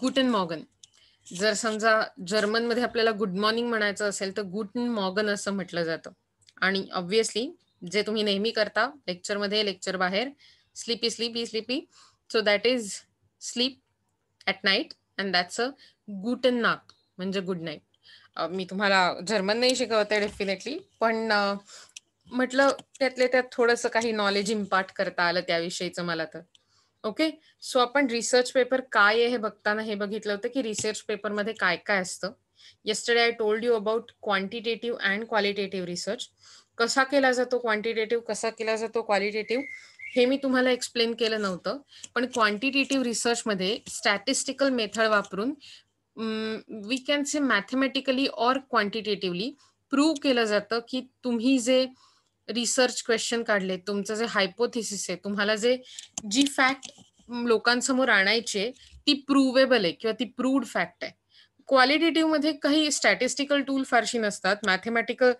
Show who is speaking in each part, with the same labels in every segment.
Speaker 1: गुटन मॉगन जर समजा जर्मनमध्ये आपल्याला गुड मॉर्निंग म्हणायचं असेल तर गुटन मॉगन असं म्हटलं जातं आणि ऑब्विसली जे तुम्ही नेहमी करता लेक्चरमध्ये लेक्चर बाहेर sleepy sleepy sleepy so that is sleep at night and that's a गुटन नाक म्हणजे गुड नाईट मी तुम्हाला जर्मन नाही शिकवते डेफिनेटली पण म्हटलं त्यातले त्यात थोडंसं काही नॉलेज इम्पार्ट करता आलं त्याविषयीचं मला तर ओके सो आपण रिसर्च पेपर काय आहे हे बघताना हे बघितलं होतं की रिसर्च पेपरमध्ये काय काय असतं yesterday I told you about quantitative and qualitative research कसा केला जातो क्वांटिटेटिव्ह कसा केला जातो क्वालिटेटिव्ह हे मी तुम्हाला एक्सप्लेन केलं नव्हतं पण क्वांटिटेटिव्ह रिसर्चमध्ये स्टॅटिस्टिकल मेथड वापरून वी कॅन से मॅथमॅटिकली और क्वांटिटेटिव्हली प्रूव्ह केलं जातं की तुम्ही जे रिसर्च क्वेश्चन काढले तुमचं जे हायपोथिसिस आहे तुम्हाला जे जी फॅक्ट लोकांसमोर आणायची ती प्रूवेबल आहे किंवा ती प्रूव्ड फॅक्ट आहे क्वालिटेटिव्ह मध्ये काही स्टॅटिस्टिकल टूल फारशी नसतात मॅथेमॅटिकल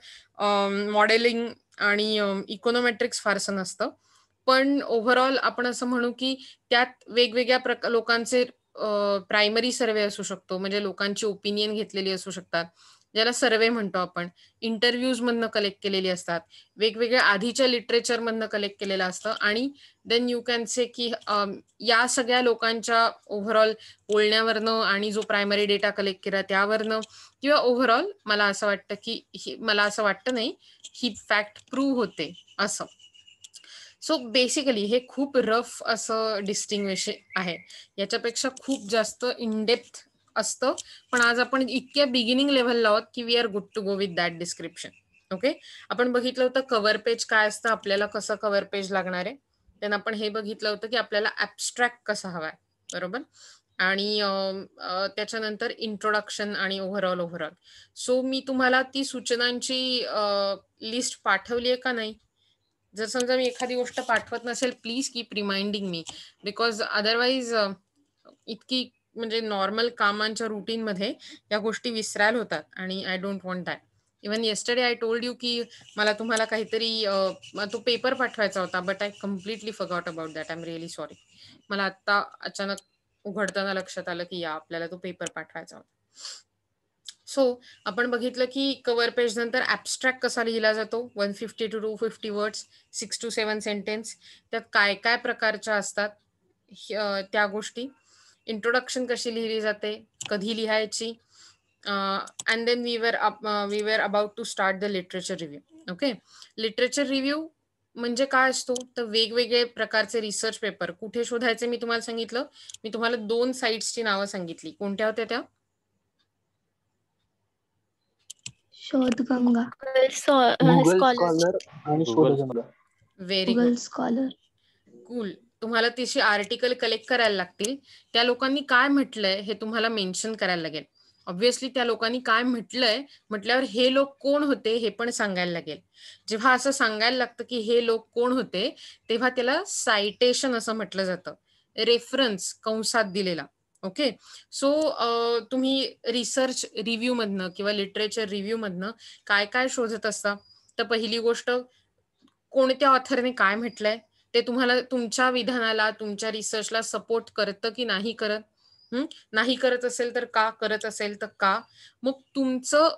Speaker 1: मॉडेलिंग आणि इकॉनॉमेट्रिक्स फारसं नसतं पण ओव्हरऑल आपण असं म्हणू की त्यात वेगवेगळ्या प्रकार लोकांचे प्रायमरी सर्वे असू शकतो म्हणजे लोकांची ओपिनियन घेतलेली असू शकतात ज्याला सर्वे म्हणतो आपण इंटरव्ह्यूज मधनं कलेक्ट केलेली असतात वेगवेगळ्या आधीच्या लिटरेचर मधनं कलेक्ट केलेलं असतं आणि देन यू कॅन से की या सगळ्या लोकांच्या ओव्हरऑल बोलण्यावरनं आणि जो प्रायमरी डेटा कलेक्ट केला त्यावरनं किंवा ओव्हरऑल मला असं वाटतं की मला असं वाटतं नाही ही फॅक्ट प्रूव्ह होते असं सो बेसिकली हे खूप रफ असं डिस्टिंग्विश आहे याच्यापेक्षा खूप जास्त इनडेप्थ असतं पण आज आपण इतक्या बिगिनिंग लेव्हलला आहोत की we are good to go with that description okay आपण बघितलं होतं कव्हर पेज काय असतं आपल्याला कसं कव्हर पेज लागणार आहे त्यांना आपण हे बघितलं होतं की आपल्याला ऍबस्ट्रॅक्ट कसा हवाय बरोबर आणि त्याच्यानंतर इंट्रोडक्शन आणि ओव्हरऑल ओव्हरऑल सो मी तुम्हाला ती सूचनांची लिस्ट पाठवली आहे का नाही जर समजा मी एखादी गोष्ट पाठवत नसेल प्लीज कीप रिमाइंडिंग मी बिकॉज अदरवाईज इतकी म्हणजे नॉर्मल कामांच्या रुटीन मध्ये या गोष्टी विसरायला होतात आणि I don't want that even yesterday I told you की मला तुम्हाला काहीतरी तो पेपर पाठवायचा होता but I completely forgot about that I am really sorry मला आता अचानक उघडताना लक्षात आलं की या आपल्याला तो पेपर पाठवायचा होता सो आपण बघितलं की कव्हर पेज नंतर ऍबस्ट्रॅक्ट कसा लिहिला जातो one fifty two two fifty words six two seven sentence त्यात काय काय प्रकारच्या असतात त्या गोष्टी इंट्रोडक्शन कशी लिहिली जाते कधी लिहायची and then we were we were about to start the literature review okay literature review म्हणजे काय असतो तर वेगवेगळे प्रकारचे रिसर्च पेपर कुठे शोधायचे मी तुम्हाला सांगितलं मी तुम्हाला दोन साईट्सची नावं सांगितली कोणत्या होत्या त्या शोधगंगा व्हेरी गुड स्कॉलर कुल तुम्हाला तिशी आर्टिकल कलेक्ट करायला लागतील त्या लोकांनी काय म्हटलंय हे तुम्हाला मेन्शन करायला लागेल ऑब्व्हियसली त्या लोकांनी काय म्हटलंय म्हटल्यावर हे लोक कोण होते हे पण सांगायला लागेल जेव्हा असं सांगायला लागतं की हे लोक कोण होते तेव्हा त्याला सायटेशन असं म्हटलं जातं रेफरन्स कंसात दिलेला ओके सो तुम्ही रिसर्च रिव्ह्यू मधनं किंवा लिटरेचर रिव्ह्यू मधनं काय काय शोधत असता तर पहिली गोष्ट कोणत्या ऑथरने काय म्हटलंय ते तुम्हाला तुमच्या विधानाला तुमच्या रिसर्चला सपोर्ट करतं की नाही करत नाही करत असेल तर का करत असेल तर का मग तुमचं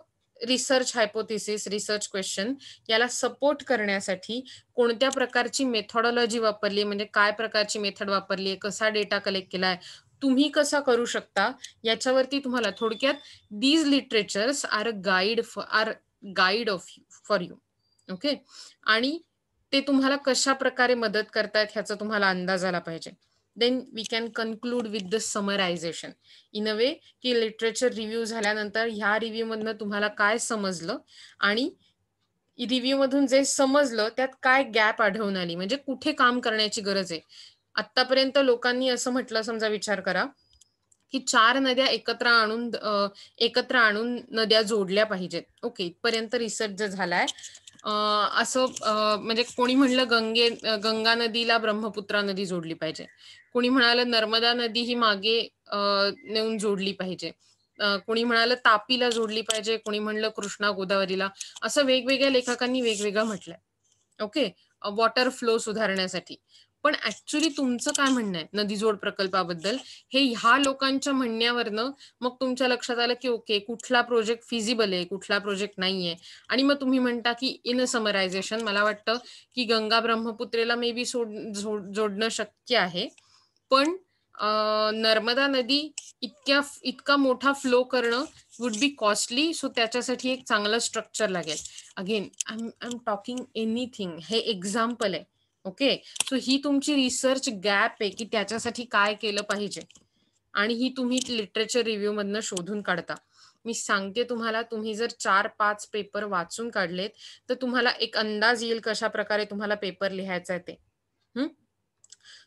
Speaker 1: रिसर्च हायपोथिसिस रिसर्च क्वेश्चन याला सपोर्ट करण्यासाठी कोणत्या प्रकारची मेथॉडॉलॉजी वापरली म्हणजे काय प्रकारची मेथड वापरली आहे कसा डेटा कलेक्ट केलाय तुम्ही कसा करू शकता याच्यावरती तुम्हाला थोडक्यात these literatures are guide are guide of you for you okay आणि ते तुम्हाला कशा प्रकारे मदत करतायत ह्याचा तुम्हाला अंदाज आला पाहिजे then we can conclude with the summarization in a way की लिटरेचर रिव्ह्यू झाल्यानंतर ह्या रिव्ह्यू मधनं तुम्हाला काय समजलं आणि रिव्ह्यू मधून जे समजलं त्यात काय गॅप आढळून आली म्हणजे कुठे काम करण्याची गरज आहे आतापर्यंत लोकांनी असं म्हटलं समजा विचार करा की चार नद्या एकत्र आणून एकत्र आणून नद्या जोडल्या पाहिजेत ओके इथपर्यंत रिसर्च जर झालाय असं म्हणजे कोणी म्हणलं गंगे गंगा नदीला ब्रह्मपुत्रा नदी जोडली पाहिजे कोणी म्हणालं नर्मदा नदी ही मागे नेऊन जोडली पाहिजे कोणी म्हणालं तापीला जोडली पाहिजे कोणी म्हणलं कृष्णा गोदावरीला असं वेगवेगळ्या लेखकांनी वेगवेगळं म्हटलंय ओके वॉटर फ्लो सुधारण्यासाठी पण ऍक्च्युली तुमचं काय म्हणणं आहे नदी जोड प्रकल्पाबद्दल हे ह्या लोकांच्या म्हणण्यावरनं मग तुमच्या लक्षात आलं की ओके कुठला प्रोजेक्ट फिजिबल आहे कुठला प्रोजेक्ट नाहीये आणि मग तुम्ही म्हणता की इन समरायझेशन मला वाटतं की गंगा ब्रह्मपुत्रेला मे बी सोड जोडणं शक्य आहे पण नर्मदा नदी इतक्या इतका मोठा फ्लो करणं वुड बी कॉस्टली सो त्याच्यासाठी एक चांगलं स्ट्रक्चर लागेल again I am talking anything हे एक्झाम्पल आहे ओके सो ही तुमची रिसर्च गॅप आहे की त्याच्यासाठी काय केलं पाहिजे आणि ही तुम्ही लिटरेचर रिव्ह्यू मधनं शोधून काढता मी सांगते तुम्हाला तुम्ही जर चार पाच पेपर वाचून काढलेत तर तुम्हाला एक अंदाज येईल कशा प्रकारे तुम्हाला पेपर लिहायचा आहे ते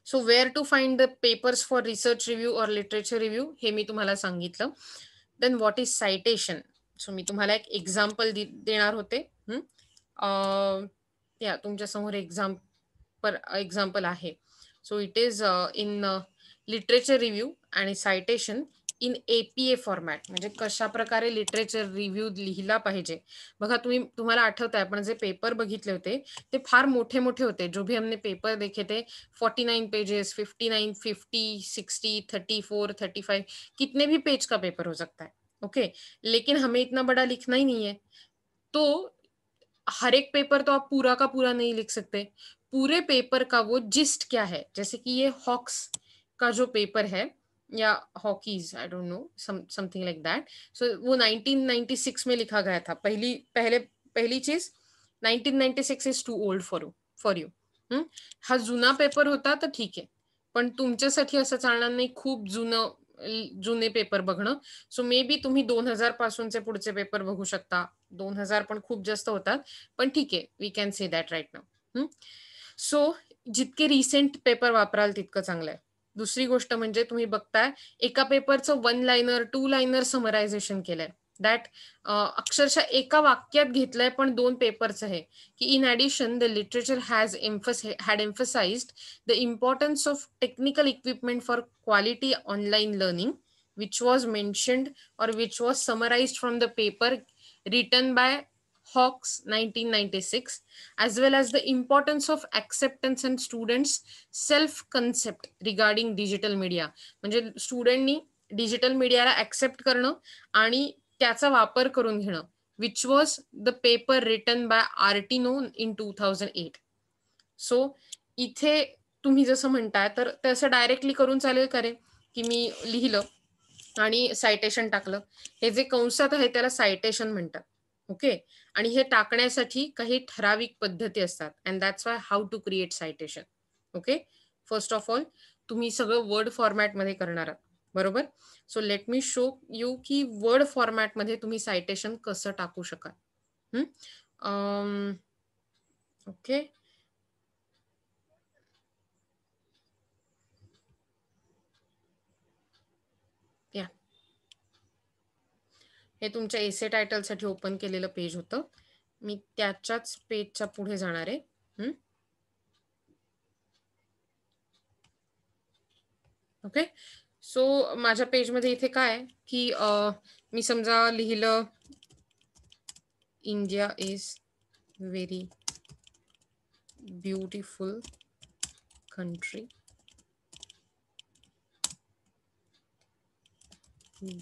Speaker 1: so where to find the papers for research review or literature review हे मी तुम्हाला सांगितलं then what is citation so मी तुम्हाला एक एक्झाम्पल देणार होते तुमच्या समोर एक्झाम्पल पर एक्झाम्पल आहे so it is in literature review आणि सायटेशन इन एपीए फॉर्मॅट म्हणजे कशा प्रकारे लिटरेचर रिव्ह्यू लिहिला पाहिजे बघा तुम्ही तुम्हाला आठवत आहे आपण जे पेपर बघितले होते ते फार मोठे मोठे होते जो भी हमने पेपर देखे थे forty nine pages fifty nine fifty sixty thirty four thirty five कितने भी पेज का पेपर हो सकता है ओके लेकिन हमें इतना बड़ा लिखना ही नहीं है तो हर एक पेपर तो आप पूरा का पूरा नहीं लिख सकते पूरे पेपर का वो जिस्ट क्या है जैसे कि ये हॉक्स का जो पेपर है या Hawks I don't know something like that so वो 1996 में लिखा गया था पहली पहले पहली चीज 1996 is too old for for you हा जुना पेपर होता तर ठीक आहे पण तुमच्यासाठी असं चालणार नाही खूप जुनं जुने पेपर बघणं सो मे बी तुम्ही दोन हजार पासूनचे पुढचे पेपर बघू शकता दोन हजार पण खूप जास्त होतात पण ठीक आहे we can say that right now so जितके रिसेंट पेपर वापराल तितकं चांगलं आहे दुसरी गोष्ट म्हणजे तुम्ही बघताय एका पेपरचं one liner two liner summarization केलंय दॅट अक्षरशः एका वाक्यात घेतलंय पण दोन पेपरचं आहे की in addition the literature has emphasis had emphasized the importance of technical equipment for quality online learning which was mentioned or which was summarized from the paper written by Hawks 1996, as well as the importance of acceptance and students' self-concept regarding digital media. म्हणजे स्टुडंटनी digital मीडियाला accept करणं आणि त्याचा वापर करून घेणं which was the paper written by Artino in two thousand eight so इथे तुम्ही जसं म्हणताय तर ते असं डायरेक्टली करून चालेल करे की मी लिहिलं आणि सायटेशन टाकलं हे जे कंसात आहे त्याला सायटेशन म्हणतात ओके आणि हे टाकण्यासाठी काही ठराविक पद्धती असतात and that's why how to create citation okay first of all तुम्ही सगळं वर्ड फॉर्मॅटमध्ये करणार आहात बरोबर so let me show you की वर्ड फॉर्मॅटमध्ये तुम्ही सायटेशन कसं टाकू शकाल ओके हे तुमच्या एसे टायटलसाठी ओपन केलेलं पेज होतं मी त्याच्याच पेजच्या पुढे जाणार आहे ओके सो माझ्या पेजमध्ये इथे काय की मी समजा लिहिलं India is very beautiful country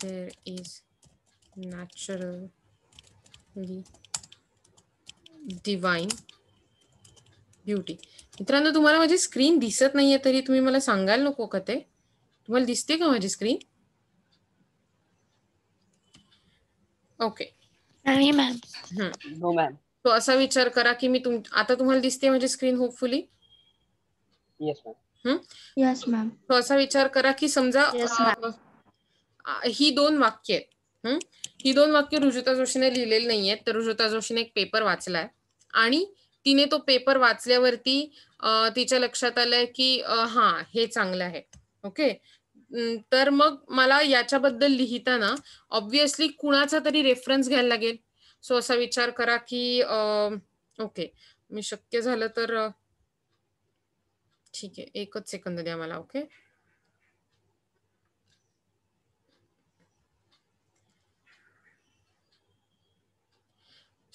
Speaker 1: there is natural divine beauty मित्रांनो तुम्हाला माझी स्क्रीन दिसत नाहीये तरी तुम्ही मला सांगायला नको का ते तुम्हाला दिसते का माझी स्क्रीन ओके तो असा विचार करा की मी तुम आता तुम्हाला दिसते माझी स्क्रीन होपफुली तो असा विचार करा की समजा ही दोन वाक्य आहेत ही दोन वाक्य ऋजुता जोशीने लिहिलेली नाही आहेत तर ऋजुता जोशीने एक पेपर वाचलाय आणि तिने तो पेपर वाचल्यावरती तिच्या लक्षात आलंय की हा हे चांगलं आहे ओके तर मग मला याच्याबद्दल लिहिताना ऑब्विसली कुणाचा तरी रेफरन्स घ्यायला लागेल सो असा विचार करा की ओके मी शक्य झालं तर ठीक आहे एकच सेकंद द्या मला ओके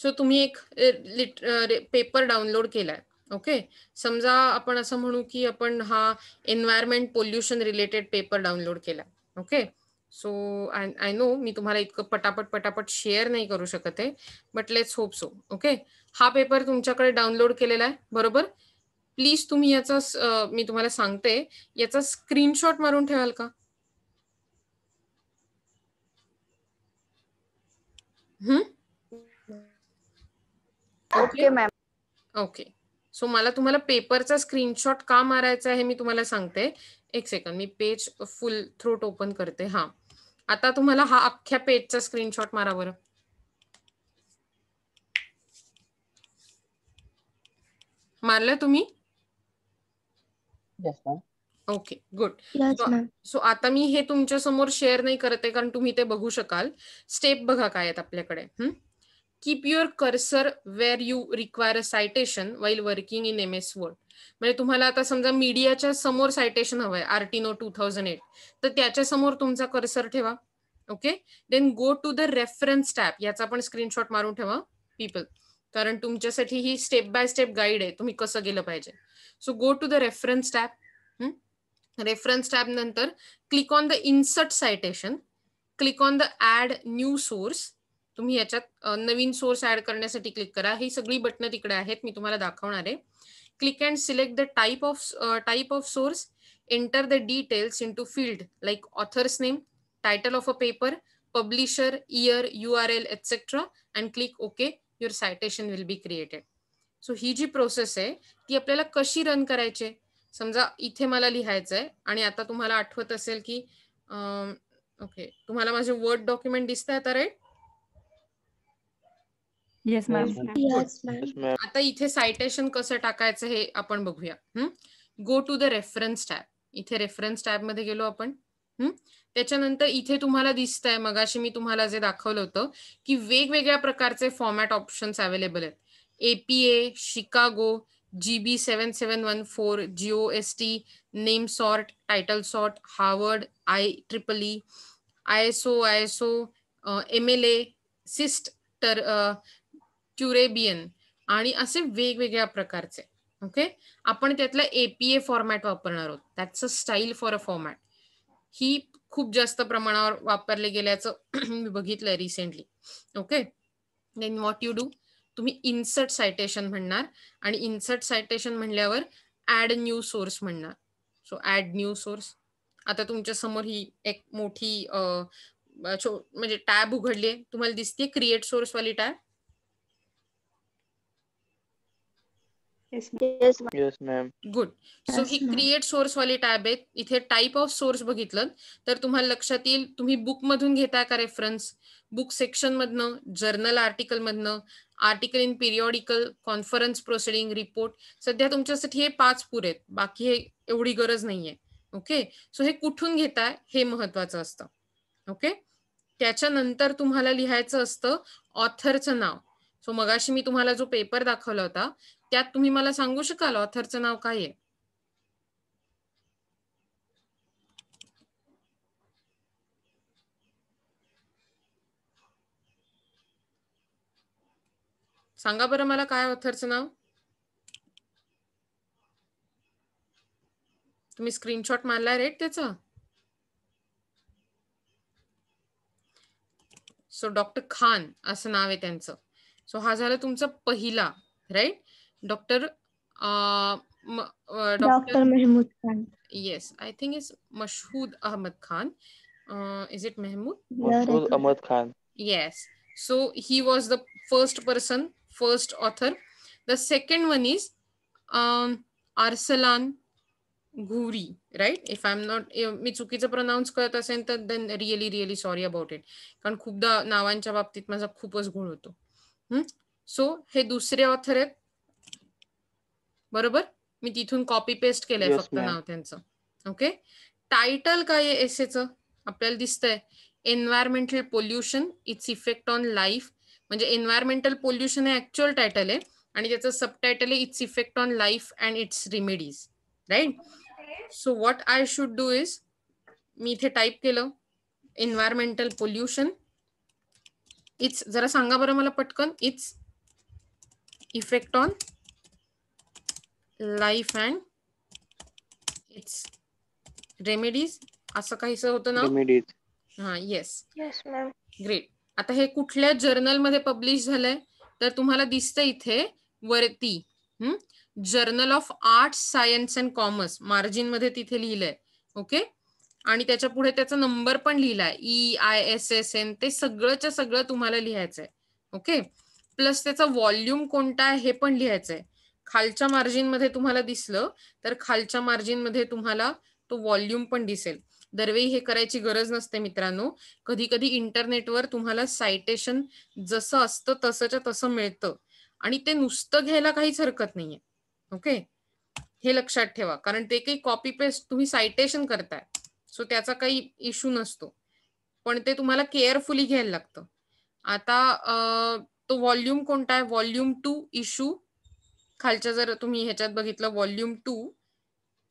Speaker 1: सो तुम्ही एक लिट पेपर डाउनलोड केलाय ओके समजा आपण असं म्हणू की आपण हा environment pollution related paper download केला okay so I I know मी तुम्हाला इतकं पटापट पटापट शेअर नाही करू शकत आहे but let's hope so okay हा पेपर तुमच्याकडे डाउनलोड केलेला आहे बरोबर प्लीज तुम्ही याचा मी तुम्हाला सांगते याचा स्क्रीनशॉट मारून ठेवाल का हम्म ओके मॅम ओके सो मला तुम्हाला पेपरचा स्क्रीनशॉट का मारायचा आहे मी तुम्हाला सांगते एक सेकंड मी पेज फुल थ्रोट ओपन करते हा आता तुम्हाला हा अख्ख्या पेजचा स्क्रीनशॉट मारा बरं मारलं तुम्ही ओके गुड सो आता मी हे तुमच्या समोर शेअर नाही करते कारण तुम्ही ते बघू शकाल स्टेप बघा काय आहेत आपल्याकडे keep your cursor where you require a citation while working in M S word म्हणजे तुम्हाला आता समजा मीडियाच्या समोर सायटेशन हवंय आरटीनो टू थाउजंड एट तर त्याच्या समोर तुमचा कर्सर ठेवा okay then go to the reference tab याचा पण स्क्रीनशॉट मारून ठेवा पीपल कारण तुमच्यासाठी ही स्टेप बाय स्टेप गाईड आहे तुम्ही कसं गेलं पाहिजे so go to the reference tab reference tab नंतर click on the insert citation click on the add new source तुम्ही याच्यात नवीन सोर्स ऍड करण्यासाठी क्लिक करा ही सगळी बटनं तिकडे आहेत मी तुम्हाला दाखवणार आहे click and select the type of type of source enter the details into field like authors name title of a paper publisher year U R L etcetera and click okay your citation will be created so ही जी process आहे ती आपल्याला कशी run करायची समजा इथे मला लिहायचं आहे आणि आता तुम्हाला आठवत असेल की ओके तुम्हाला माझे वर्ड डॉक्युमेंट दिसत आता राईट आता इथे सायटेशन कसं टाकायचं हे आपण बघूया go to the reference tab इथे रेफरन्स टॅब मध्ये गेलो आपण त्याच्यानंतर इथे तुम्हाला मग मगाशी मी तुम्हाला जे दाखवलं होतं की वेगवेगळ्या प्रकारचे फॉर्मॅट ऑप्शन्स अवेलेबल आहेत APA Chicago GB seven seven one four G O S T name sort title sort Harvard I triple E I S O I S O M L A SIST Turabian आणि असे वेगवेगळ्या प्रकारचे okay आपण त्यातला APA format वापरणार आहोत that's a style for a format ही खूप जास्त प्रमाणावर वापरले गेल्याचं मी बघितलंय recently okay then what you do तुम्ही इन्सर्ट सायटेशन म्हणणार आणि इन्सर्ट सायटेशन म्हणल्यावर ऍड न्यू सोर्स म्हणणार सो ऍड न्यू सोर्स आता तुमच्या समोर ही एक मोठी म्हणजे टॅब उघडली आहे तुम्हाला दिसते क्रिएट सोर्स वाली टॅब गुड सो ही क्रिएट सोर्स वाली टॅब आहेत इथे टाइप ऑफ सोर्स बघितलं तर तुम्हाला लक्षात येईल तुम्ही बुक मधून घेताय का रेफरन्स बुक सेक्शन मधनं जर्नल आर्टिकल मधनं article in periodical conference proceeding report सध्या तुमच्यासाठी हे पाच पुरे आहेत बाकी हे एवढी गरज नाहीये ओके सो हे कुठून घेताय हे महत्वाचं असतं ओके त्याच्यानंतर तुम्हाला लिहायचं असतं ऑथरचं नाव सो मगाशी मी तुम्हाला जो पेपर दाखवला होता त्यात तुम्ही मला सांगू शकाल ऑथरचं नाव काय आहे सांगा बरं मला काय ऑथरचं नाव तुम्ही स्क्रीनशॉट मारलाय रेट त्याचा सो डॉक्टर खान असं नाव आहे त्यांचं सो हा झाला तुमचा पहिला right doctor doctor Mahmood Khan yes I think is Mashhood Ahmad Khan is it Mahmood Ahmad Khan yes so he was the first person first author the second one is Arsalan Ghuri right if I am not मी चुकीचं प्रनाऊन्स करत असेल तर then really really sorry about it कारण खूपदा नावांच्या बाबतीत माझा खूपच घोळ होतो सो हे दुसरे ऑथर आहेत बरोबर मी तिथून कॉपी पेस्ट केलंय फक्त नाव त्यांचं ओके टायटल काय आहे एसेचं आपल्याला दिसतंय environmental pollution its effect on life म्हणजे एन्व्हायरमेंटल पोल्युशन हे ऍक्च्युअल टायटल आहे आणि त्याचं सब टायटल आहे its effect on life and its remedies right so what I should do is मी इथे टाईप केलं एन्व्हायरमेंटल पोल्युशन इट्स जरा सांगा बरं मला पटकन its effect on life and its remedies असं काहीस होतं ना हा येस ग्रेट आता हे कुठल्या जर्नल मध्ये पब्लिश झालंय तर तुम्हाला दिसतं इथे वरती journal of arts science and commerce margin मध्ये तिथे लिहिलंय ओके आणि त्याच्या पुढे त्याचा नंबर पण लिहिलाय E I S S N ते सगळंच्या सगळं तुम्हाला लिहायचंय ओके प्लस त्याचा व्हॉल्यूम कोणता आहे हे पण लिहायचंय खालच्या मार्जिन मध्ये तुम्हाला दिसलं तर खालच्या मार्जिन मध्ये तुम्हाला तो व्हॉल्यूम पण दिसेल दरवेळी हे करायची गरज नसते मित्रांनो कधी कधी इंटरनेटवर तुम्हाला सायटेशन जसं असतं तसंच्या तसं मिळतं आणि ते नुसतं घ्यायला काहीच हरकत नाहीये ओके हे लक्षात ठेवा कारण ते काही कॉपी पेस्ट तुम्ही सायटेशन करताय सो त्याचा काही इश्यू नसतो पण ते तुम्हाला केअरफुली घ्यायला लागतं आता तो व्हॉल्यूम कोणता आहे व्हॉल्यूम टू इशू खालच्या जर तुम्ही ह्याच्यात बघितलं volume two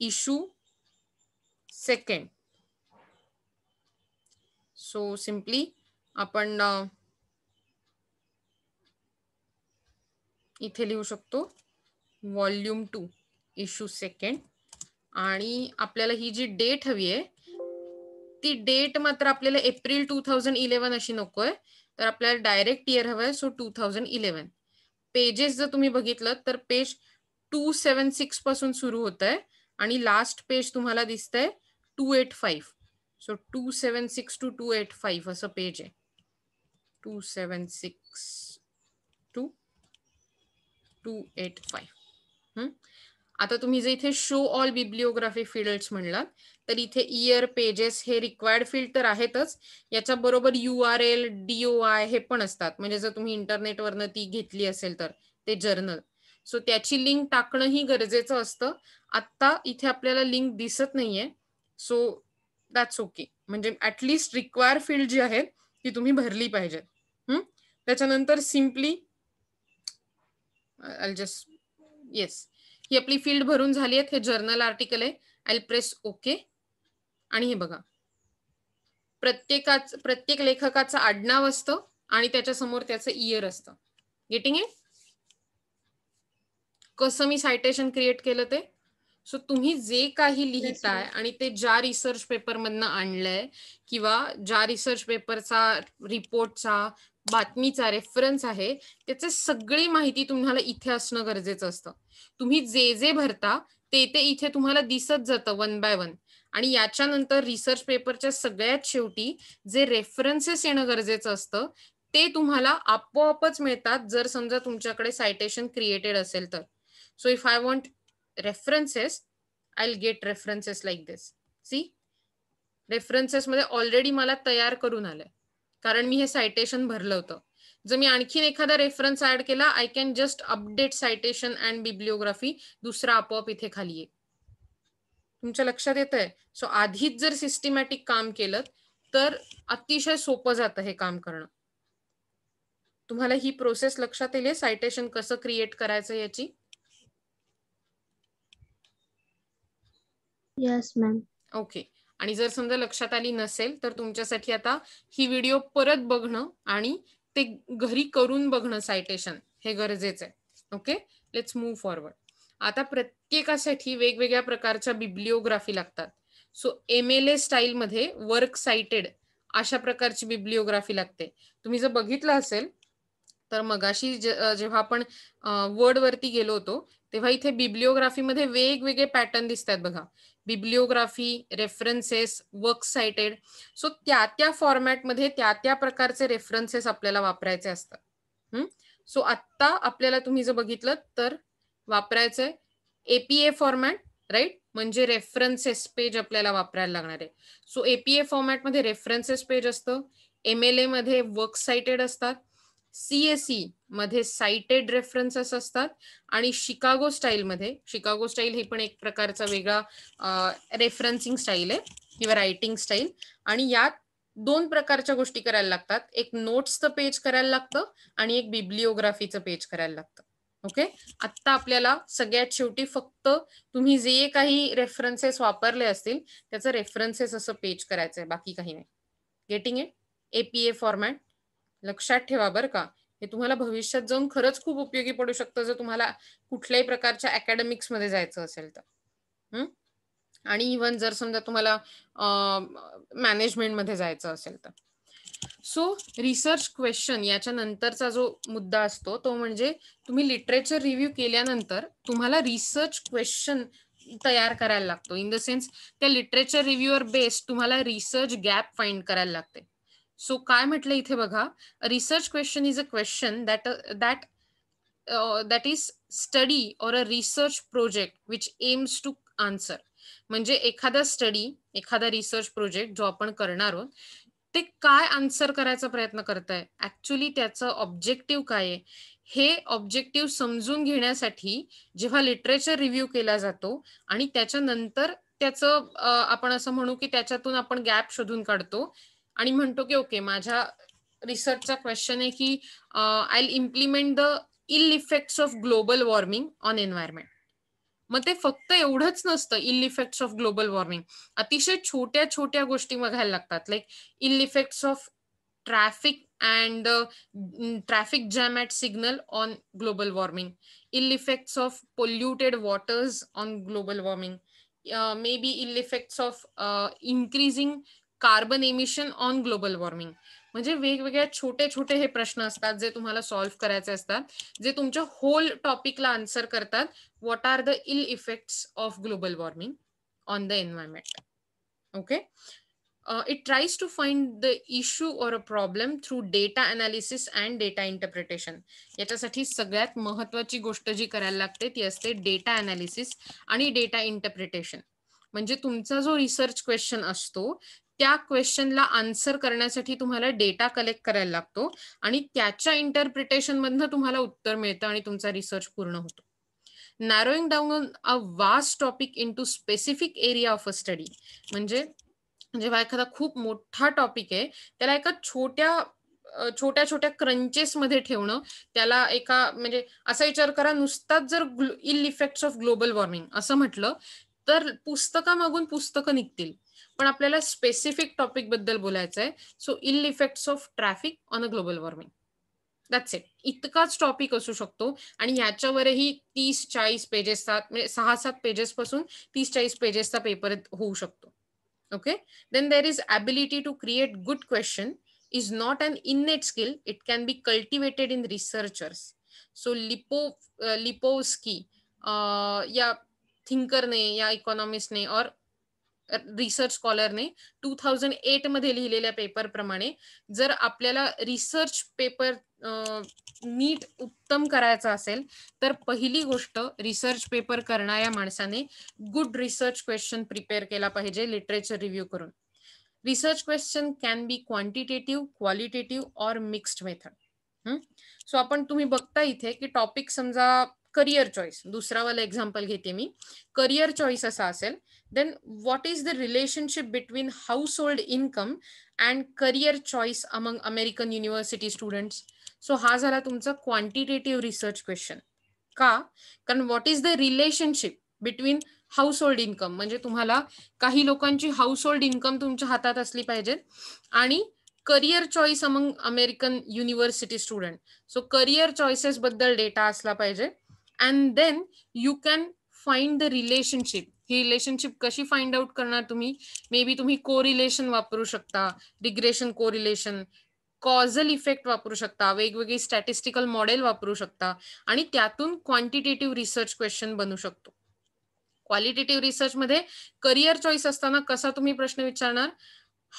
Speaker 1: issue second so simply आपण इथे लिहू शकतो व्हॉल्यूम टू इशू सेकंड आणि आपल्याला ही जी डेट हवी आहे ती डेट मात्र आपल्याला एप्रिल टू थाउजंड इलेव्हन अशी नकोय तर आपल्याला डायरेक्ट इयर हवं आहे so two thousand eleven pages जर तुम्ही बघितलं तर पेज टू सेवन सिक्स पासून सुरू होत आहे आणि लास्ट पेज तुम्हाला दिसत आहे two eight five so two seven six two two eight five असं पेज आहे two seven six two two eight five आता तुम्ही जे इथे शो ऑल बिब्लिओग्राफी फील्ड्स म्हणलात तर इथे इयर पेजेस हे रिक्वायर्ड फील्ड तर आहेतच याच्या बरोबर U R L D O I हे पण असतात म्हणजे जर तुम्ही इंटरनेटवरनं ती घेतली असेल तर ते जर्नल सो त्याची लिंक टाकणंही गरजेचं असतं आत्ता इथे आपल्याला लिंक दिसत नाहीये सो दॅट्स ओके म्हणजे ऍटलिस्ट रिक्वायर फील्ड जी आहे ती तुम्ही भरली पाहिजे त्याच्यानंतर सिम्पली जस्ट येस ही आपली फील्ड भरून झाली आहेत हे जर्नल आर्टिकल आहे आय प्रेस ओके आणि हे बघा प्रत्येकाच प्रत्येक लेखकाचं आडनाव असतं आणि त्याच्यासमोर त्याचं इयर असतं गेटिंग इट कसं मी सायटेशन क्रिएट केलं ते सो तुम्ही जे काही लिहिताय आणि ते ज्या रिसर्च पेपरमधनं आणलंय किंवा ज्या रिसर्च पेपरचा रिपोर्टचा बातमीचा रेफरन्स आहे त्याचे सगळी माहिती तुम्हाला इथे असणं गरजेचं असतं तुम्ही जे जे भरता ते ते इथे तुम्हाला दिसत जातं वन बाय वन आणि याच्यानंतर रिसर्च पेपरच्या सगळ्यात शेवटी जे रेफरन्सेस येणं गरजेचं असतं ते तुम्हाला आपोआपच मिळतात जर समजा तुमच्याकडे सायटेशन क्रिएटेड असेल तर so if I want references I get references like this see रेफरन्सेसमध्ये ऑलरेडी मला तयार करून आलंय कारण मी हे सायटेशन भरलं होतं जर मी आणखीन एखादा रेफरन्स ऍड केला I can just update citation and bibliography दुसरा आपोआप इथे खाली येईल तुमच्या लक्षात येत आहे सो आधीच जर सिस्टमॅटिक काम केलं तर अतिशय सोपं जातं हे काम करणं तुम्हाला ही प्रोसेस लक्षात येईल सायटेशन कसं क्रिएट करायचं याची यस मॅम ओके आणि जर समजा लक्षात आली नसेल तर तुमच्यासाठी आता ही व्हिडिओ परत बघणं आणि ते घरी करून बघणं सायटेशन हे गरजेचं आहे ओके लेट्स मूव्ह फॉरवर्ड आता प्रत्येकासाठी वेगवेगळ्या प्रकारच्या बिब्लिओग्राफी लागतात सो एम एल ए स्टाईलमध्ये वर्क सायटेड अशा प्रकारची बिब्लिओग्राफी लागते तुम्ही जर बघितलं असेल तर मगाशी जेव्हा आपण वर्ड वरती गेलो होतो तेव्हा इथे बिब्लिओग्राफीमध्ये वेगवेगळे पॅटर्न दिसतात बघा bibliography references work cited so त्या त्या फॉर्मॅटमध्ये त्या त्या प्रकारचे रेफरन्सेस आपल्याला वापरायचे असतात सो आत्ता आपल्याला तुम्ही जर बघितलं तर वापरायचंय एपीए फॉर्मॅट राईट म्हणजे रेफरन्सेस पेज आपल्याला वापरायला लागणार आहे सो एपीए फॉर्मॅटमध्ये रेफरन्सेस पेज असतं एम एल वर्क सायटेड असतात सीएसई e मध्ये सायटेड रेफरन्सेस असतात आणि शिकागो स्टाईलमध्ये शिकागो स्टाईल हे पण एक प्रकारचा वेगळा रेफरन्सिंग स्टाईल आहे किंवा रायटिंग स्टाईल आणि यात दोन प्रकारच्या गोष्टी करायला लागतात एक नोट्सचं पेज करायला लागतं आणि एक बिब्लिओग्राफीचं पेज करायला लागतं ओके आत्ता आपल्याला सगळ्यात शेवटी फक्त तुम्ही जे काही रेफरन्सेस वापरले असतील त्याचं रेफरन्सेस असं पेज करायचंय बाकी काही नाही गेटिंग इट एपीए फॉर्मॅट लक्षात ठेवा बरं का हे तुम्हाला भविष्यात जाऊन खरंच खूप उपयोगी पडू शकतं जर तुम्हाला कुठल्याही प्रकारच्या अकॅडमिक्समध्ये जायचं असेल तर आणि इव्हन जर समजा तुम्हाला मॅनेजमेंटमध्ये जायचं असेल तर सो रिसर्च क्वेश्चन याच्या नंतरचा जो मुद्दा असतो तो म्हणजे तुम्ही लिटरेचर रिव्ह्यू केल्यानंतर तुम्हाला रिसर्च क्वेश्चन तयार करायला लागतो इन द सेन्स त्या लिटरेचर रिव्ह्यूअर बेस्ड तुम्हाला रिसर्च गॅप फाइंड करायला लागते सो काय म्हटलं इथे बघा research question is a question that that that is study or a research project which aims to answer म्हणजे एखादा स्टडी एखादा रिसर्च प्रोजेक्ट जो आपण करणार आहोत ते काय आन्सर करायचा प्रयत्न करत आहे ऍक्च्युली त्याचं ऑब्जेक्टिव्ह काय आहे हे ऑब्जेक्टिव्ह समजून घेण्यासाठी जेव्हा लिटरेचर रिव्ह्यू केला जातो आणि त्याच्यानंतर त्याचं आपण असं म्हणू की त्याच्यातून आपण गॅप शोधून काढतो आणि म्हणतो की ओके माझ्या रिसर्चचा क्वेश्चन आहे की I implement the ill effects of global warming on environment मग ते फक्त एवढंच नसतं ill effects of global warming अतिशय छोट्या छोट्या गोष्टी बघायला लागतात like ill effects of traffic and traffic jam at signal on global warming ill effects of polluted waters on global warming may be ill effects of increasing carbon emission on global warming म्हणजे वेगवेगळ्या छोटे छोटे हे प्रश्न असतात जे तुम्हाला solve करायचे असतात जे तुमच्या होल टॉपिकला आन्सर करतात what are the ill effects of global warming on the environment okay it tries to find the issue or a problem through data analysis and data interpretation याच्यासाठी सगळ्यात महत्वाची गोष्ट जी करायला लागते ती असते डेटा अनालिसिस आणि डेटा इंटरप्रिटेशन म्हणजे तुमचा जो रिसर्च क्वेश्चन असतो त्या क्वेश्चनला आन्सर करण्यासाठी तुम्हाला डेटा कलेक्ट करायला लागतो आणि त्याच्या इंटरप्रिटेशन मधनं तुम्हाला उत्तर मिळतं आणि तुमचा रिसर्च पूर्ण होतो narrowing down a vast topic into specific area of a study म्हणजे जेव्हा म्हणजे एखादा खूप मोठा टॉपिक आहे त्याला एका छोट्या छोट्या छोट्या क्रंचेस मध्ये ठेवणं त्याला एका म्हणजे असा विचार करा नुसताच जर ill effects of global warming असं म्हटलं तर पुस्तकामागून पुस्तकं निघतील पण आपल्याला स्पेसिफिक टॉपिक बद्दल बोलायचं आहे so ill effects of traffic on a global warming that's it इतकाच टॉपिक असू शकतो आणि याच्यावरही तीस चाळीस पेजेसचा म्हणजे सहा सात पेजेस पासून तीस चाळीस पेजेसचा पेपर होऊ शकतो okay then there is ability to create good question is not an innate skill it can be cultivated in researchers so Lipo Lipowski या थिंकरने या इकॉनॉमिस्टने और रिसर्च स्कॉलरने टू थाउजंड एट मध्ये लिहिलेल्या पेपर प्रमाणे जर आपल्याला रिसर्च पेपर नीट उत्तम करायचा असेल तर पहिली गोष्ट रिसर्च पेपर करणाऱ्या माणसाने गुड रिसर्च क्वेश्चन प्रिपेअर केला पाहिजे लिटरेचर रिव्ह्यू करून research question can be quantitative qualitative or mixed method so आपण तुम्ही बघता इथे की टॉपिक समजा करिअर चॉईस वाला एक्झाम्पल घेते मी करिअर चॉईस असा असेल then what is the relationship between household income and career choice among American university students so हा झाला तुमचा क्वांटिटेटिव्ह रिसर्च क्वेश्चन का कारण what is the relationship between household income म्हणजे तुम्हाला काही लोकांची हाऊस होल्ड इन्कम तुमच्या हातात असली पाहिजे आणि career choice among American university student so career choices बद्दल डेटा असला पाहिजे and then you can find the relationship ही रिलेशनशिप कशी फाइंड आउट करणार तुम्ही मे बी तुम्ही रिलेशन वापरू शकता रिग्रेशन रिलेशन कॉझल इफेक्ट वापरू शकता वेगवेगळी स्टॅटिस्टिकल मॉडेल वापरू शकता आणि त्यातून क्वांटिटेटिव्ह रिसर्च क्वेश्चन बनू शकतो क्वालिटेटिव्ह रिसर्चमध्ये करिअर चॉईस असताना कसा तुम्ही प्रश्न विचारणार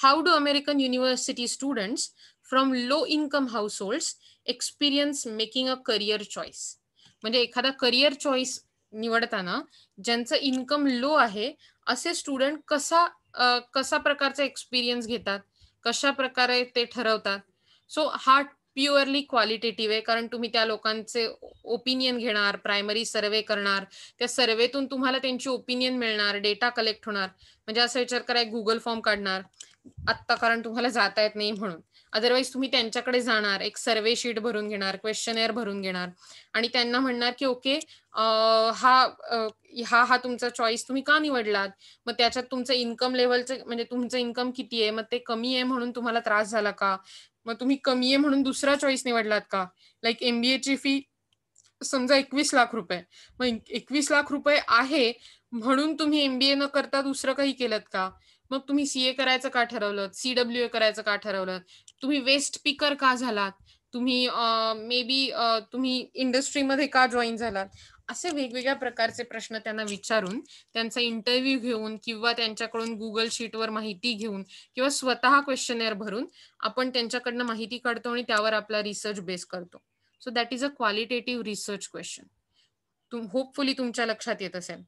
Speaker 1: how do American university students from low income household experience making a career choice म्हणजे एखादा करिअर चॉईस निवडताना ज्यांचं इन्कम लो आहे असे स्टुडंट कसा कसा प्रकारचा एक्सपिरियन्स घेतात कशा प्रकारे ते ठरवतात सो हा प्युअरली क्वालिटेटिव्ह आहे कारण तुम्ही त्या लोकांचे ओपिनियन घेणार प्रायमरी सर्वे करणार त्या सर्वेतून तुम्हाला त्यांची ओपिनियन मिळणार डेटा कलेक्ट होणार म्हणजे असा विचार कराय गुगल फॉर्म काढणार आत्ता कारण तुम्हाला जाता येत नाही म्हणून अदरवाईज तुम्ही त्यांच्याकडे जाणार एक सर्वे शीट भरून घेणार क्वेश्चन एअर भरून घेणार आणि त्यांना म्हणणार की ओके हा हा हा तुमचा चॉईस तुम्ही का निवडलात मग त्याच्यात तुमचं इन्कम लेवलचं म्हणजे तुमचं इन्कम किती आहे मग ते कमी आहे म्हणून तुम्हाला त्रास झाला का मग तुम्ही कमी आहे म्हणून दुसरा चॉईस निवडलात का लाईक एमबीए ची फी समजा एकवीस लाख रुपये मग एकवीस लाख रुपये आहे म्हणून तुम्ही एमबीए न करता दुसरं काही केलं का मग तुम्ही सीए करायचं का ठरवलं सीडब्ल्यू ए करायचं का ठरवलं तुम्ही वेस्ट पिकर का झालात तुम्ही मे बी तुम्ही इंडस्ट्रीमध्ये का जॉईन झालात असे वेगवेगळ्या प्रकारचे प्रश्न त्यांना विचारून त्यांचा इंटरव्ह्यू घेऊन किंवा त्यांच्याकडून गुगल शीटवर माहिती घेऊन किंवा स्वतः क्वेश्चनेअर भरून आपण त्यांच्याकडनं माहिती काढतो आणि त्यावर आपला रिसर्च बेस करतो so that is a qualitative research question hopefully तुमच्या लक्षात येत असेल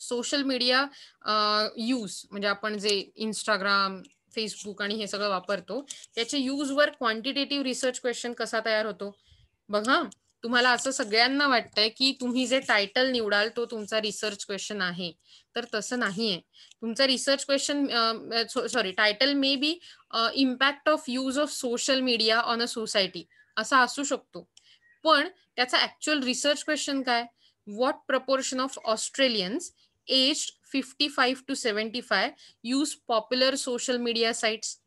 Speaker 1: सोशल मीडिया यूज म्हणजे आपण जे इंस्टाग्राम फेसबुक आणि हे सगळं वापरतो त्याच्या यूजवर क्वांटिटेटिव्ह रिसर्च क्वेश्चन कसा तयार होतो बघा तुम्हाला असं सगळ्यांना वाटतंय की तुम्ही जे टायटल निवडाल तो तुमचा रिसर्च क्वेश्चन आहे तर तसं नाहीये तुमचा research question sorry title may be impact of use of social media on a society असा असू शकतो पण त्याचा ऍक्च्युअल रिसर्च क्वेश्चन काय what proportion of Australians aged 55 to 75 use popular social media sites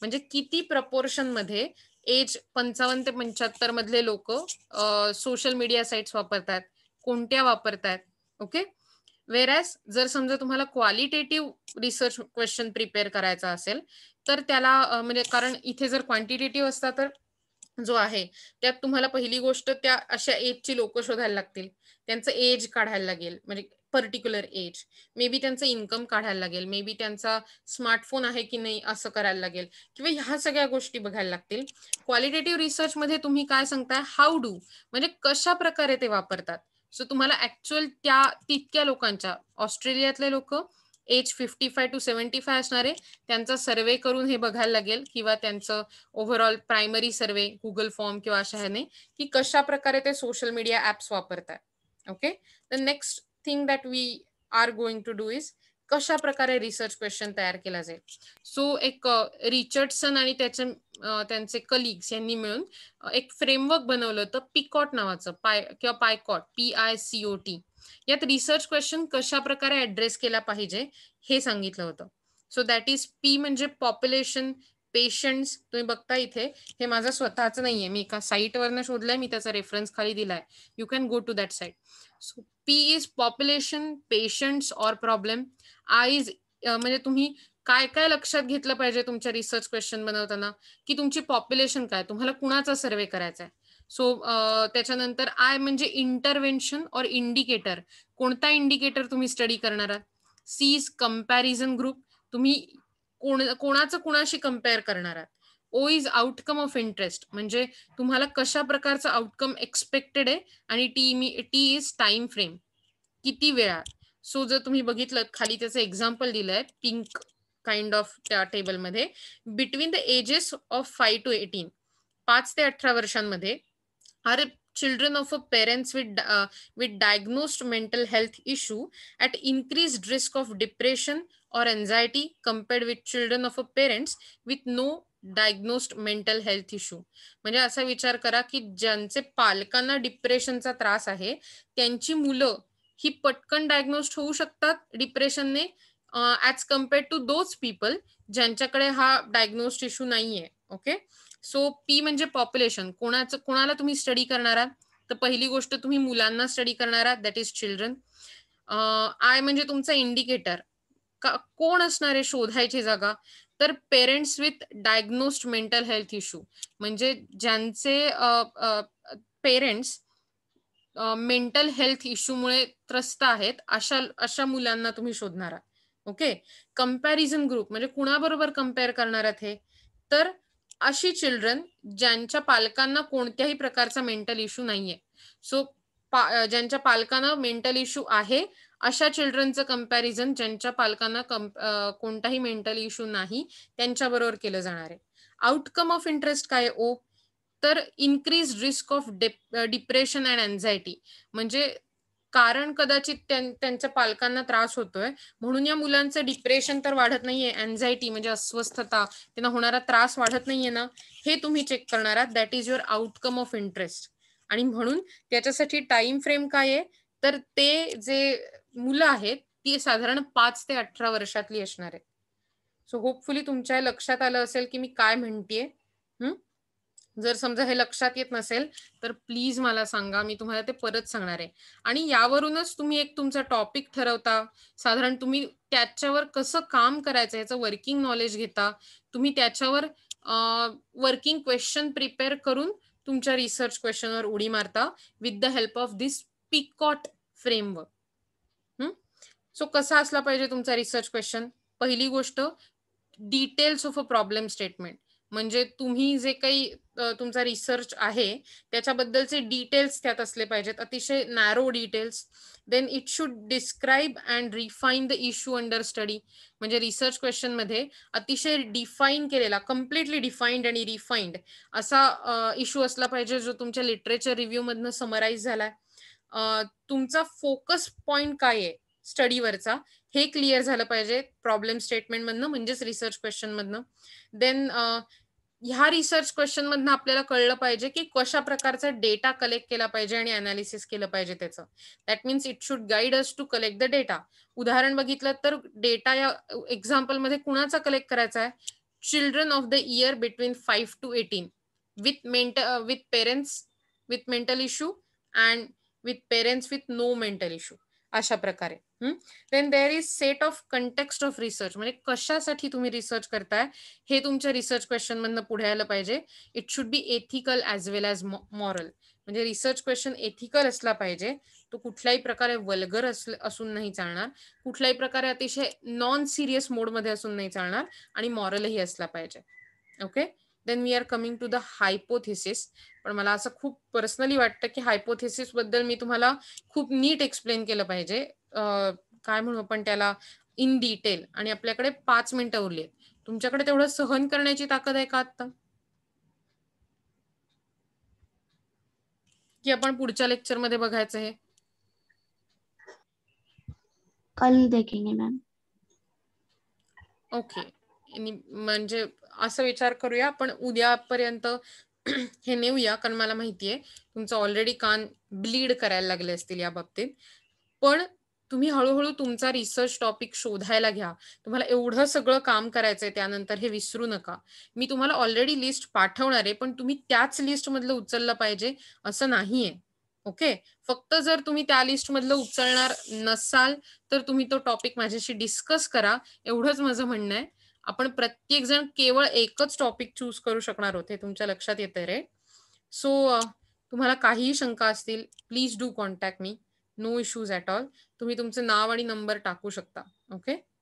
Speaker 1: म्हणजे किती प्रपोर्शन मध्ये एज पंचावन्न ते पंच्याहत्तर मधले लोक सोशल मीडिया साइट्स वापरतात कोणत्या वापरतात ओके ॲज जर समजा तुम्हाला क्वालिटेटिव्ह रिसर्च क्वेश्चन प्रिपेअर करायचा असेल तर त्याला म्हणजे कारण इथे जर क्वांटिटेटिव्ह असता तर जो आहे त्यात तुम्हाला पहिली गोष्ट त्या अशा एजची लोक शोधायला लागतील त्यांचं एज काढायला लागेल म्हणजे पर्टिक्युलर एज मे बी त्यांचं इन्कम काढायला लागेल मे बी त्यांचा स्मार्टफोन आहे की नाही असं करायला लागेल किंवा ह्या सगळ्या गोष्टी बघायला लागतील क्वालिटेटिव्ह रिसर्च मध्ये तुम्ही काय सांगताय हाऊ डू म्हणजे कशा प्रकारे ते वापरतात सो तुम्हाला ऍक्च्युअल त्या तितक्या लोकांच्या ऑस्ट्रेलियातले लोक age fifty five to seventy five असणारे त्यांचा सर्वे करून हे बघायला लागेल किंवा त्यांचं overall primary survey Google form किंवा अशा ह्याने की कशा प्रकारे ते सोशल मीडिया ऍप्स वापरतात okay the next thing that we are going to do is कशा प्रकारे रिसर्च क्वेश्चन तयार केला जाईल सो एक रिचर्डसन आणि त्याचे त्यांचे कलिग्स यांनी मिळून एक फ्रेमवर्क बनवलं होतं पिकॉट नावाचं पाय किंवा PICOT P I C O T यात रिसर्च क्वेश्चन कशा प्रकारे ऍड्रेस केला पाहिजे हे सांगितलं होतं सो दॅट इज पी म्हणजे पॉप्युलेशन पेशंट्स तुम्ही बघता इथे हे माझं स्वतःच नाहीये मी एका साईटवरनं शोधलंय मी त्याचा रेफरन्स खाली दिलाय you can go to that site so P is population patients or problem I is म्हणजे तुम्ही काय काय लक्षात घेतलं पाहिजे तुमच्या रिसर्च क्वेश्चन बनवताना की तुमची पॉप्युलेशन काय तुम्हाला कुणाचा सर्वे करायचा आहे सो त्याच्यानंतर आय म्हणजे इंटरव्हेन्शन और इंडिकेटर कोणता इंडिकेटर तुम्ही स्टडी करणार आहात सी इज कम्पॅरिझन ग्रुप तुम्ही कोणाचं कुणाशी कम्पेअर करणार आहात O is outcome of interest म्हणजे तुम्हाला कशा प्रकारचं आउटकम एक्सपेक्टेड आहे आणि T T is time frame किती वेळा सो जर तुम्ही बघितलं खाली त्याचं एक्झाम्पल दिलंय पिंक काइंड ऑफ त्या टेबलमध्ये between the ages of five to eighteen पाच ते अठरा वर्षांमध्ये are children of a parents with with diagnosed mental health issue at increase risk of depression or anxiety compared with children of a parents with no diagnosed mental health issue म्हणजे असा विचार करा की ज्यांचे पालकांना डिप्रेशनचा त्रास आहे त्यांची मुलं ही पटकन डायग्नोस्ड होऊ शकतात डिप्रेशनने as compared to those people ज्यांच्याकडे हा डायग्नोस्ड इश्यू नाहीये ओके सो पी म्हणजे पॉप्युलेशन कोणाचं कोणाला तुम्ही स्टडी करणार आहात तर पहिली गोष्ट तुम्ही मुलांना स्टडी करणार आहात दॅट इज चिल्ड्रन आय म्हणजे तुमचा इंडिकेटर कोण असणारे शोधायची जागा तर parents with diagnosed mental health issue म्हणजे ज्यांचे पेरेंट्स मेंटल हेल्थ मुळे त्रस्त आहेत अशा अशा मुलांना तुम्ही शोधणार आहात ओके कम्पॅरिझन ग्रुप म्हणजे कुणाबरोबर कम्पेअर करणार आहात हे तर अशी चिल्ड्रन ज्यांच्या पालकांना कोणत्याही प्रकारचा मेंटल इश्यू नाहीये सो ज्यांच्या पालकांना मेंटल इश्यू आहे अशा चिल्ड्रनचं कम्पॅरिझन ज्यांच्या पालकांना कोणताही मेंटल इश्यू नाही त्यांच्याबरोबर केलं जाणार आहे आउटकम ऑफ इंटरेस्ट काय ओ तर increase risk of depression and anxiety म्हणजे कारण कदाचित त्यांच्या पालकांना त्रास होतोय म्हणून या मुलांचं डिप्रेशन तर वाढत नाहीये अँझायटी म्हणजे अस्वस्थता त्यांना होणारा त्रास वाढत नाहीये ना हे तुम्ही चेक करणार आहात that is your outcome of interest आणि म्हणून त्याच्यासाठी टाइम फ्रेम काय आहे तर ते जे मुलं आहेत ती साधारण पाच ते अठरा वर्षातली असणार आहेत सो होपफुली तुमच्या लक्षात आलं असेल की मी काय म्हणतेय जर समजा हे लक्षात येत नसेल तर प्लीज मला सांगा मी तुम्हाला ते परत सांगणार आहे आणि यावरूनच तुम्ही एक तुमचा टॉपिक ठरवता साधारण तुम्ही त्याच्यावर कसं काम करायचं याचं वर्किंग नॉलेज घेता तुम्ही त्याच्यावर वर्किंग क्वेश्चन प्रिपेअर करून तुमच्या रिसर्च क्वेश्चनवर उडी मारता with the help of this PICOT framework so कसा असला पाहिजे तुमचा रिसर्च क्वेश्चन पहिली गोष्ट details of a problem statement म्हणजे तुम्ही जे काही तुमचा रिसर्च आहे त्याच्याबद्दलचे डिटेल्स त्यात असले पाहिजेत अतिशय narrow details then it should describe and refine the issue under study म्हणजे रिसर्च क्वेश्चनमध्ये अतिशय डिफाईन केलेला कम्प्लिटली डिफाईंड आणि रिफाईंड असा इश्यू असला पाहिजे जो तुमच्या लिटरेचर मधनं समराईज झालाय तुमचा फोकस पॉइंट काय आहे स्टडीवरचा हे क्लिअर झालं पाहिजे प्रॉब्लेम स्टेटमेंट मधनं म्हणजेच रिसर्च क्वेश्चन मधनं देन ह्या रिसर्च क्वेश्चन मधनं आपल्याला कळलं पाहिजे की कशा प्रकारचा डेटा कलेक्ट केला पाहिजे आणि अनालिसिस केलं पाहिजे त्याचं that means it should guide us to collect the data उदाहरण बघितलं तर डेटा या एक्झाम्पलमध्ये कुणाचा कलेक्ट करायचा आहे children of the year between five to eighteen with मेंट with parents with mental issue and with parents with no mental issue अशा प्रकारे then there is set of context of research म्हणजे कशासाठी तुम्ही रिसर्च करताय हे तुमच्या रिसर्च क्वेश्चन मधनं पुढे आलं पाहिजे it should be ethical as well as moral म्हणजे रिसर्च क्वेश्चन एथिकल असला पाहिजे तो कुठल्याही प्रकारे वल्गर असून नाही चालणार कुठल्याही प्रकारे अतिशय नॉन सिरियस मोडमध्ये असून नाही चालणार आणि मॉरलही असला पाहिजे okay then we are coming to the hypothesis पण मला असं खूप पर्सनली वाटतं की हायपोथेसिस बद्दल मी तुम्हाला खूप नीट एक्सप्लेन केलं पाहिजे काय म्हणू आपण त्याला इन डिटेल आणि आपल्याकडे पाच मिनिटं उरली तुमच्याकडे तेवढं सहन करण्याची ताकद आहे का आता की आपण पुढच्या लेक्चर मध्ये बघायचं हे कल देखेंगे मॅम ओके okay. म्हणजे असं विचार करूया आपण उद्यापर्यंत हे नेऊया कारण मला माहितीये तुमचं ऑलरेडी कान ब्लीड करायला लागले असतील या बाबतीत पण तुम्ही हळूहळू तुमचा रिसर्च टॉपिक शोधायला घ्या तुम्हाला एवढं सगळं काम करायचंय त्यानंतर हे विसरू नका मी तुम्हाला ऑलरेडी लिस्ट पाठवणार आहे पण तुम्ही त्याच मधलं उचललं पाहिजे असं नाहीये ओके फक्त जर तुम्ही त्या लिस्ट मधलं उचलणार नसाल तर तुम्ही तो टॉपिक माझ्याशी डिस्कस करा एवढंच माझं म्हणणं आहे आपण प्रत्येक जण केवळ एकच टॉपिक चूज करू शकणार होते तुमच्या लक्षात येते रे सो तुम्हाला काहीही शंका असतील please do contact me no issues at all तुम्ही तुमचं नाव आणि नंबर टाकू शकता ओके